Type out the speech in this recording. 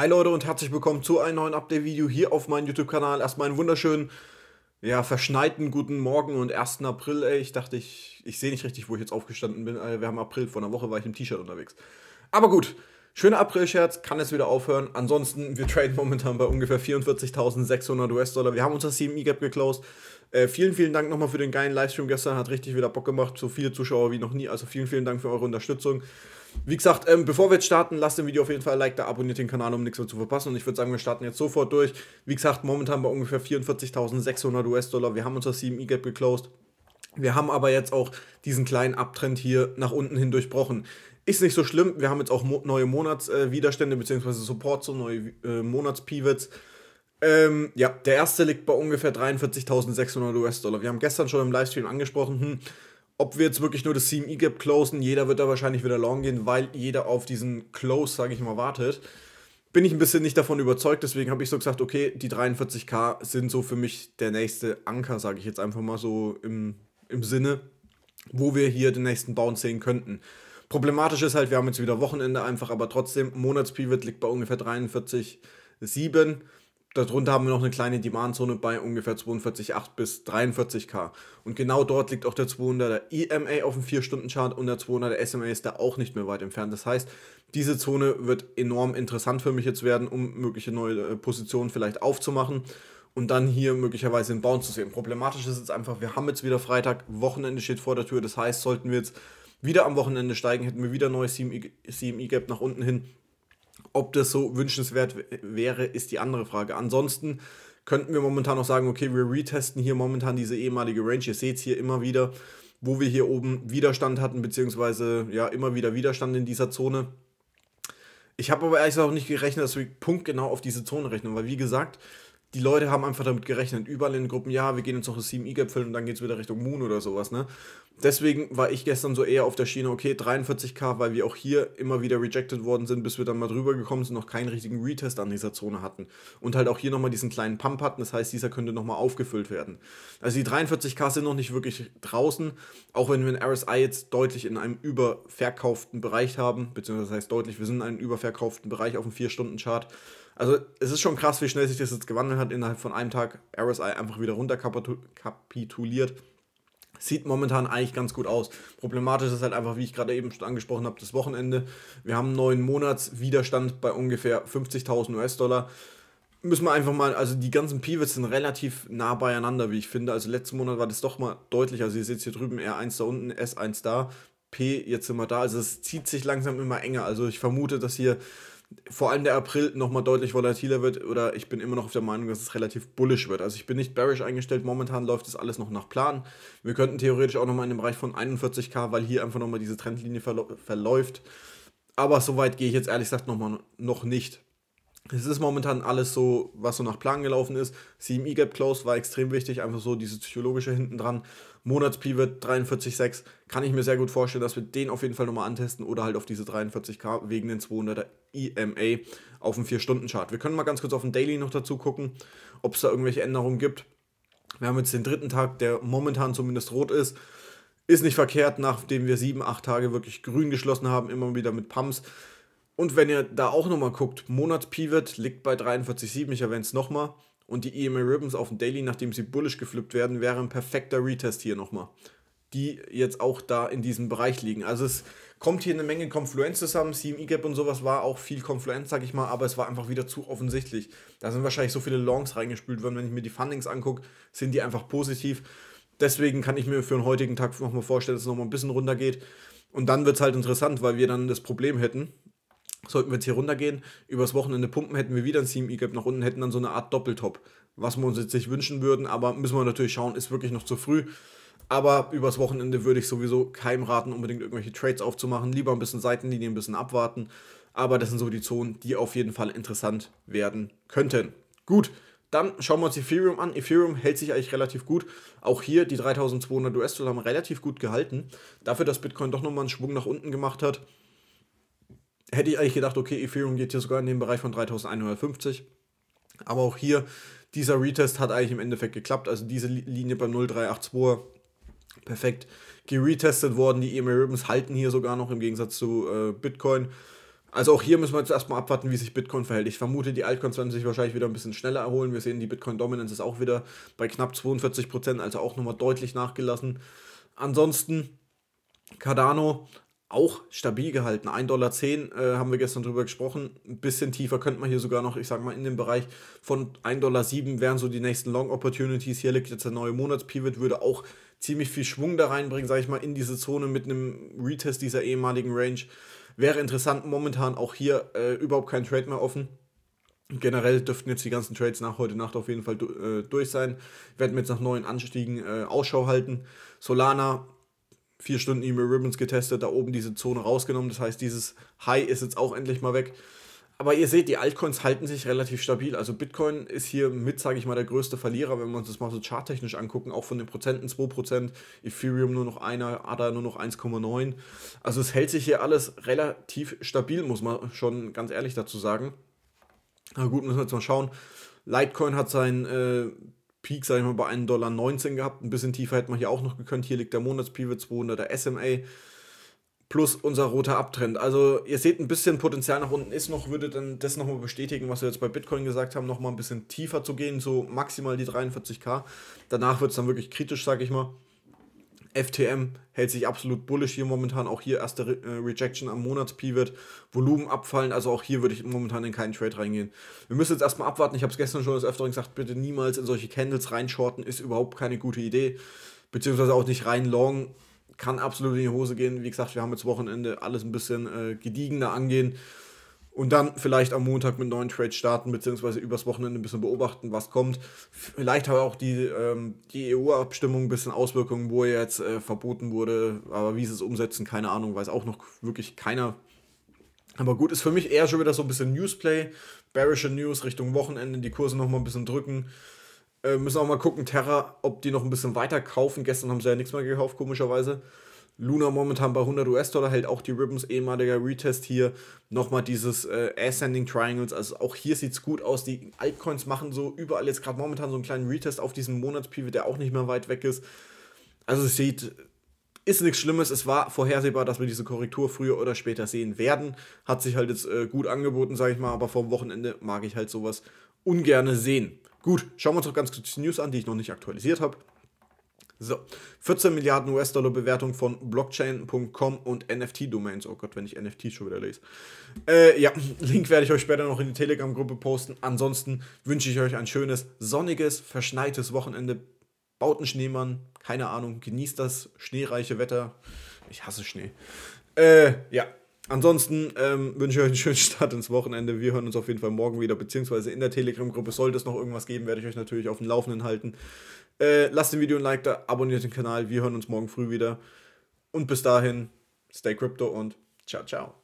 Hi Leute und herzlich willkommen zu einem neuen Update-Video hier auf meinem YouTube-Kanal. Erstmal einen wunderschönen, ja, verschneiten guten Morgen und 1. April, ey. Ich dachte, ich, ich sehe nicht richtig, wo ich jetzt aufgestanden bin. Äh, wir haben April, vor einer Woche war ich im T-Shirt unterwegs. Aber gut, schöner April-Scherz, kann es wieder aufhören. Ansonsten, wir traden momentan bei ungefähr 44.600 US-Dollar. Wir haben unser CME-Gap geclosed. Äh, vielen, vielen Dank nochmal für den geilen Livestream gestern. Hat richtig wieder Bock gemacht. So viele Zuschauer wie noch nie. Also vielen, vielen Dank für eure Unterstützung. Wie gesagt, ähm, bevor wir jetzt starten, lasst dem Video auf jeden Fall ein Like da, abonniert den Kanal, um nichts mehr zu verpassen. Und ich würde sagen, wir starten jetzt sofort durch. Wie gesagt, momentan bei ungefähr 44.600 US-Dollar. Wir haben unser 7E-Gap geclosed. Wir haben aber jetzt auch diesen kleinen Abtrend hier nach unten hin durchbrochen. Ist nicht so schlimm. Wir haben jetzt auch mo neue Monatswiderstände äh, bzw. Supports so neue äh, Monatspivots. Ähm, ja, der erste liegt bei ungefähr 43.600 US-Dollar. Wir haben gestern schon im Livestream angesprochen, hm, ob wir jetzt wirklich nur das CME Gap closen, jeder wird da wahrscheinlich wieder long gehen, weil jeder auf diesen Close, sage ich mal, wartet. Bin ich ein bisschen nicht davon überzeugt, deswegen habe ich so gesagt, okay, die 43k sind so für mich der nächste Anker, sage ich jetzt einfach mal so im, im Sinne, wo wir hier den nächsten Bounce sehen könnten. Problematisch ist halt, wir haben jetzt wieder Wochenende einfach, aber trotzdem, Monatspivot liegt bei ungefähr 43,7 darunter haben wir noch eine kleine Demandzone bei ungefähr 42,8 bis 43k. Und genau dort liegt auch der 200er EMA auf dem 4-Stunden-Chart und der 200er SMA ist da auch nicht mehr weit entfernt. Das heißt, diese Zone wird enorm interessant für mich jetzt werden, um mögliche neue äh, Positionen vielleicht aufzumachen und dann hier möglicherweise einen Bounce zu sehen. Problematisch ist jetzt einfach, wir haben jetzt wieder Freitag, Wochenende steht vor der Tür. Das heißt, sollten wir jetzt wieder am Wochenende steigen, hätten wir wieder neues cme gap nach unten hin ob das so wünschenswert wäre, ist die andere Frage. Ansonsten könnten wir momentan noch sagen, okay, wir retesten hier momentan diese ehemalige Range. Ihr seht es hier immer wieder, wo wir hier oben Widerstand hatten, beziehungsweise ja, immer wieder Widerstand in dieser Zone. Ich habe aber ehrlich gesagt auch nicht gerechnet, dass wir punktgenau auf diese Zone rechnen, weil wie gesagt, die Leute haben einfach damit gerechnet, überall in den Gruppen, ja, wir gehen jetzt noch das 7 E-Gap und dann geht es wieder Richtung Moon oder sowas, ne? Deswegen war ich gestern so eher auf der Schiene, okay, 43k, weil wir auch hier immer wieder rejected worden sind, bis wir dann mal drüber gekommen sind, noch keinen richtigen Retest an dieser Zone hatten. Und halt auch hier nochmal diesen kleinen Pump hatten, das heißt, dieser könnte nochmal aufgefüllt werden. Also die 43k sind noch nicht wirklich draußen, auch wenn wir ein RSI jetzt deutlich in einem überverkauften Bereich haben, beziehungsweise das heißt deutlich, wir sind in einem überverkauften Bereich auf dem 4-Stunden-Chart also es ist schon krass, wie schnell sich das jetzt gewandelt hat. Innerhalb von einem Tag RSI einfach wieder runterkapituliert. Sieht momentan eigentlich ganz gut aus. Problematisch ist halt einfach, wie ich gerade eben schon angesprochen habe, das Wochenende. Wir haben einen neuen Monatswiderstand bei ungefähr 50.000 US-Dollar. Müssen wir einfach mal, also die ganzen Pivots sind relativ nah beieinander, wie ich finde. Also letzten Monat war das doch mal deutlich. Also ihr seht hier drüben R1 da unten, S1 da, P, jetzt sind wir da. Also es zieht sich langsam immer enger. Also ich vermute, dass hier vor allem der April nochmal deutlich volatiler wird oder ich bin immer noch auf der Meinung, dass es relativ bullish wird. Also ich bin nicht bearish eingestellt, momentan läuft das alles noch nach Plan. Wir könnten theoretisch auch nochmal in den Bereich von 41k, weil hier einfach nochmal diese Trendlinie verläuft. Aber so weit gehe ich jetzt ehrlich gesagt nochmal noch nicht es ist momentan alles so, was so nach Plan gelaufen ist. 7 E-Gap Close war extrem wichtig, einfach so diese psychologische hinten dran. Monats-Pivot 43,6 kann ich mir sehr gut vorstellen, dass wir den auf jeden Fall nochmal antesten oder halt auf diese 43k wegen den 200er EMA auf dem 4-Stunden-Chart. Wir können mal ganz kurz auf den Daily noch dazu gucken, ob es da irgendwelche Änderungen gibt. Wir haben jetzt den dritten Tag, der momentan zumindest rot ist. Ist nicht verkehrt, nachdem wir 7, 8 Tage wirklich grün geschlossen haben, immer wieder mit Pumps. Und wenn ihr da auch nochmal guckt, Monat Pivot liegt bei 43,7, ich erwähne es nochmal. Und die EMA Ribbons auf dem Daily, nachdem sie bullish geflippt werden, wäre ein perfekter Retest hier nochmal. Die jetzt auch da in diesem Bereich liegen. Also es kommt hier eine Menge Konfluenz zusammen. CME Gap und sowas war auch viel Konfluenz, sag ich mal, aber es war einfach wieder zu offensichtlich. Da sind wahrscheinlich so viele Longs reingespült worden. Wenn ich mir die Fundings angucke, sind die einfach positiv. Deswegen kann ich mir für den heutigen Tag nochmal vorstellen, dass es nochmal ein bisschen runtergeht. Und dann wird es halt interessant, weil wir dann das Problem hätten, sollten wir jetzt hier runtergehen, übers Wochenende pumpen, hätten wir wieder ein 7 E-Gap nach unten, hätten dann so eine Art Doppeltop, was wir uns jetzt nicht wünschen würden, aber müssen wir natürlich schauen, ist wirklich noch zu früh. Aber übers Wochenende würde ich sowieso keinem raten, unbedingt irgendwelche Trades aufzumachen. Lieber ein bisschen Seitenlinie, ein bisschen abwarten. Aber das sind so die Zonen, die auf jeden Fall interessant werden könnten. Gut, dann schauen wir uns Ethereum an. Ethereum hält sich eigentlich relativ gut. Auch hier die 3200 US-Dollar haben relativ gut gehalten. Dafür, dass Bitcoin doch nochmal einen Schwung nach unten gemacht hat hätte ich eigentlich gedacht, okay, Ethereum geht hier sogar in den Bereich von 3150. Aber auch hier, dieser Retest hat eigentlich im Endeffekt geklappt. Also diese Linie bei 0382 perfekt geretestet worden. Die EMA Ribbons halten hier sogar noch im Gegensatz zu äh, Bitcoin. Also auch hier müssen wir jetzt erstmal abwarten, wie sich Bitcoin verhält. Ich vermute, die Altcoins werden sich wahrscheinlich wieder ein bisschen schneller erholen. Wir sehen, die Bitcoin-Dominance ist auch wieder bei knapp 42%, also auch nochmal deutlich nachgelassen. Ansonsten Cardano auch stabil gehalten. 1,10 Dollar äh, haben wir gestern drüber gesprochen. Ein bisschen tiefer könnte man hier sogar noch, ich sag mal, in dem Bereich von 1,7 Dollar wären so die nächsten Long Opportunities. Hier liegt jetzt der neue Monatspivot, würde auch ziemlich viel Schwung da reinbringen, sage ich mal, in diese Zone mit einem Retest dieser ehemaligen Range. Wäre interessant, momentan auch hier äh, überhaupt kein Trade mehr offen. Generell dürften jetzt die ganzen Trades nach heute Nacht auf jeden Fall äh, durch sein. Werden wir jetzt nach neuen Anstiegen äh, Ausschau halten. Solana vier Stunden E-Mail Ribbons getestet, da oben diese Zone rausgenommen. Das heißt, dieses High ist jetzt auch endlich mal weg. Aber ihr seht, die Altcoins halten sich relativ stabil. Also Bitcoin ist hier mit, sage ich mal, der größte Verlierer, wenn wir uns das mal so charttechnisch angucken, auch von den Prozenten 2%, Ethereum nur noch einer, ADA nur noch 1,9. Also es hält sich hier alles relativ stabil, muss man schon ganz ehrlich dazu sagen. Na gut, müssen wir jetzt mal schauen. Litecoin hat sein äh, Peak, sage ich mal, bei 1,19 Dollar gehabt. Ein bisschen tiefer hätte man hier auch noch gekönnt. Hier liegt der monats 200, der SMA plus unser roter Abtrend. Also ihr seht, ein bisschen Potenzial nach unten ist noch, würde dann das nochmal bestätigen, was wir jetzt bei Bitcoin gesagt haben, nochmal ein bisschen tiefer zu gehen, so maximal die 43k. Danach wird es dann wirklich kritisch, sage ich mal. FTM hält sich absolut bullish hier momentan. Auch hier erste äh, Rejection am Monatspivot. Volumen abfallen. Also auch hier würde ich momentan in keinen Trade reingehen. Wir müssen jetzt erstmal abwarten. Ich habe es gestern schon des Öfteren gesagt, bitte niemals in solche Candles reinshorten. Ist überhaupt keine gute Idee. Beziehungsweise auch nicht rein long. Kann absolut in die Hose gehen. Wie gesagt, wir haben jetzt Wochenende alles ein bisschen äh, gediegener angehen und dann vielleicht am Montag mit neuen Trades starten, beziehungsweise übers Wochenende ein bisschen beobachten, was kommt. Vielleicht hat auch die, ähm, die EU-Abstimmung ein bisschen Auswirkungen, wo er jetzt äh, verboten wurde, aber wie sie es umsetzen, keine Ahnung, weiß auch noch wirklich keiner. Aber gut, ist für mich eher schon wieder so ein bisschen Newsplay, bearische News Richtung Wochenende, die Kurse nochmal ein bisschen drücken. Äh, müssen auch mal gucken, Terra, ob die noch ein bisschen weiter kaufen. Gestern haben sie ja nichts mehr gekauft, komischerweise. Luna momentan bei 100 US-Dollar hält auch die Ribbons ehemaliger Retest hier. Nochmal dieses äh, Ascending Triangles. Also auch hier sieht es gut aus. Die Altcoins machen so überall jetzt gerade momentan so einen kleinen Retest auf diesen Monatspivot, der auch nicht mehr weit weg ist. Also es sieht, ist nichts Schlimmes. Es war vorhersehbar, dass wir diese Korrektur früher oder später sehen werden. Hat sich halt jetzt äh, gut angeboten, sage ich mal. Aber vom Wochenende mag ich halt sowas ungerne sehen. Gut, schauen wir uns doch ganz kurz die News an, die ich noch nicht aktualisiert habe. So, 14 Milliarden US-Dollar Bewertung von Blockchain.com und NFT-Domains. Oh Gott, wenn ich NFT schon wieder lese. Äh, ja, Link werde ich euch später noch in die Telegram-Gruppe posten. Ansonsten wünsche ich euch ein schönes, sonniges, verschneites Wochenende. Baut einen Schneemann, keine Ahnung, genießt das schneereiche Wetter. Ich hasse Schnee. Äh, ja. Ansonsten ähm, wünsche ich euch einen schönen Start ins Wochenende. Wir hören uns auf jeden Fall morgen wieder, beziehungsweise in der Telegram-Gruppe. Sollte es noch irgendwas geben, werde ich euch natürlich auf dem Laufenden halten. Äh, lasst dem Video ein Like da, abonniert den Kanal. Wir hören uns morgen früh wieder. Und bis dahin, stay crypto und ciao, ciao.